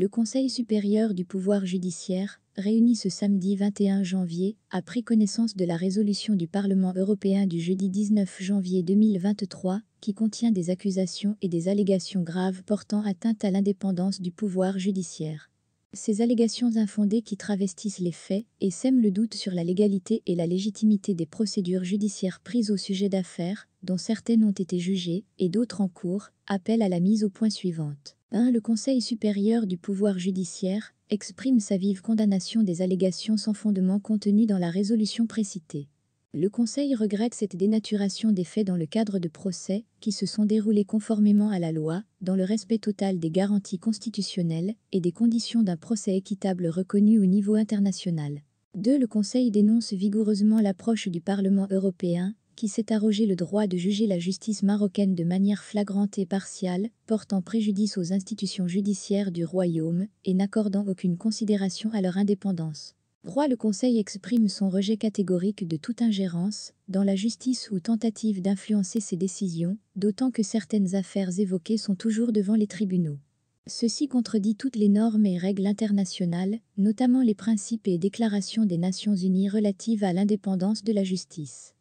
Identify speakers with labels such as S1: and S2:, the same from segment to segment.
S1: Le Conseil supérieur du pouvoir judiciaire, réuni ce samedi 21 janvier, a pris connaissance de la résolution du Parlement européen du jeudi 19 janvier 2023, qui contient des accusations et des allégations graves portant atteinte à l'indépendance du pouvoir judiciaire. Ces allégations infondées qui travestissent les faits et sèment le doute sur la légalité et la légitimité des procédures judiciaires prises au sujet d'affaires, dont certaines ont été jugées et d'autres en cours, appellent à la mise au point suivante. 1. Le Conseil supérieur du pouvoir judiciaire exprime sa vive condamnation des allégations sans fondement contenues dans la résolution précitée. Le Conseil regrette cette dénaturation des faits dans le cadre de procès qui se sont déroulés conformément à la loi, dans le respect total des garanties constitutionnelles et des conditions d'un procès équitable reconnu au niveau international. 2. Le Conseil dénonce vigoureusement l'approche du Parlement européen qui s'est arrogé le droit de juger la justice marocaine de manière flagrante et partiale, portant préjudice aux institutions judiciaires du Royaume et n'accordant aucune considération à leur indépendance. 3. Le Conseil exprime son rejet catégorique de toute ingérence dans la justice ou tentative d'influencer ses décisions, d'autant que certaines affaires évoquées sont toujours devant les tribunaux. Ceci contredit toutes les normes et règles internationales, notamment les principes et déclarations des Nations Unies relatives à l'indépendance de la justice.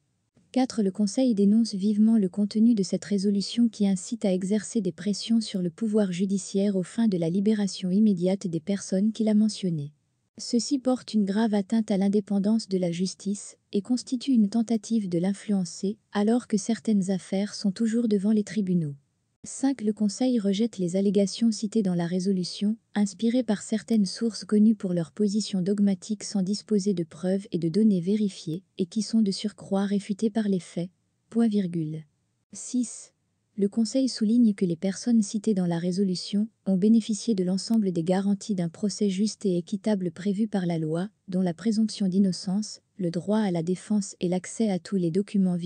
S1: 4. Le Conseil dénonce vivement le contenu de cette résolution qui incite à exercer des pressions sur le pouvoir judiciaire aux fins de la libération immédiate des personnes qu'il a mentionnées. Ceci porte une grave atteinte à l'indépendance de la justice et constitue une tentative de l'influencer alors que certaines affaires sont toujours devant les tribunaux. 5. Le Conseil rejette les allégations citées dans la résolution, inspirées par certaines sources connues pour leur position dogmatique sans disposer de preuves et de données vérifiées, et qui sont de surcroît réfutées par les faits. Point virgule. 6 le Conseil souligne que les personnes citées dans la résolution ont bénéficié de l'ensemble des garanties d'un procès juste et équitable prévu par la loi, dont la présomption d'innocence, le droit à la défense et l'accès à tous les documents,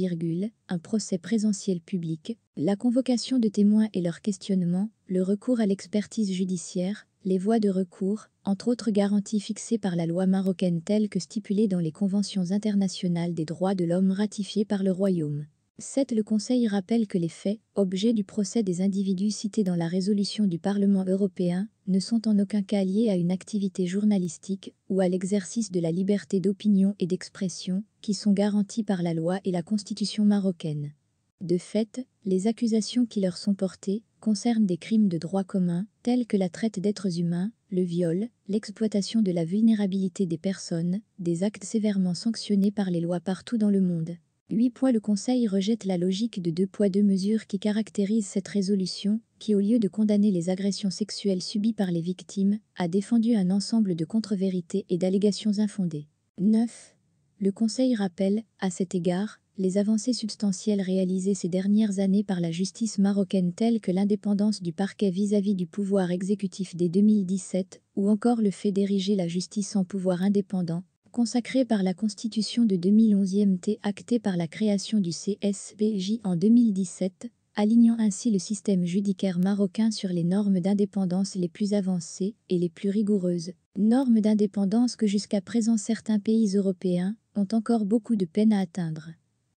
S1: un procès présentiel public, la convocation de témoins et leur questionnement, le recours à l'expertise judiciaire, les voies de recours, entre autres garanties fixées par la loi marocaine telles que stipulées dans les conventions internationales des droits de l'homme ratifiées par le Royaume. 7. Le Conseil rappelle que les faits, objet du procès des individus cités dans la résolution du Parlement européen, ne sont en aucun cas liés à une activité journalistique ou à l'exercice de la liberté d'opinion et d'expression, qui sont garantis par la loi et la constitution marocaine. De fait, les accusations qui leur sont portées concernent des crimes de droit commun, tels que la traite d'êtres humains, le viol, l'exploitation de la vulnérabilité des personnes, des actes sévèrement sanctionnés par les lois partout dans le monde. 8 Le Conseil rejette la logique de deux poids deux mesures qui caractérise cette résolution, qui au lieu de condamner les agressions sexuelles subies par les victimes, a défendu un ensemble de contre-vérités et d'allégations infondées. 9. Le Conseil rappelle, à cet égard, les avancées substantielles réalisées ces dernières années par la justice marocaine telles que l'indépendance du parquet vis-à-vis -vis du pouvoir exécutif dès 2017, ou encore le fait d'ériger la justice en pouvoir indépendant, consacré par la Constitution de 2011 T acté par la création du CSPJ en 2017, alignant ainsi le système judiciaire marocain sur les normes d'indépendance les plus avancées et les plus rigoureuses, normes d'indépendance que jusqu'à présent certains pays européens ont encore beaucoup de peine à atteindre.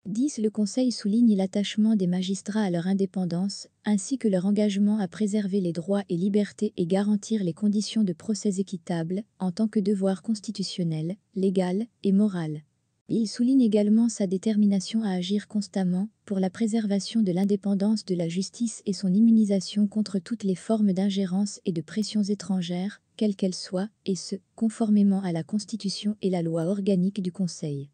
S1: 10. Le Conseil souligne l'attachement des magistrats à leur indépendance, ainsi que leur engagement à préserver les droits et libertés et garantir les conditions de procès équitables, en tant que devoir constitutionnel, légal et moral. Il souligne également sa détermination à agir constamment pour la préservation de l'indépendance de la justice et son immunisation contre toutes les formes d'ingérence et de pressions étrangères, quelles qu'elles soient, et ce, conformément à la Constitution et la loi organique du Conseil.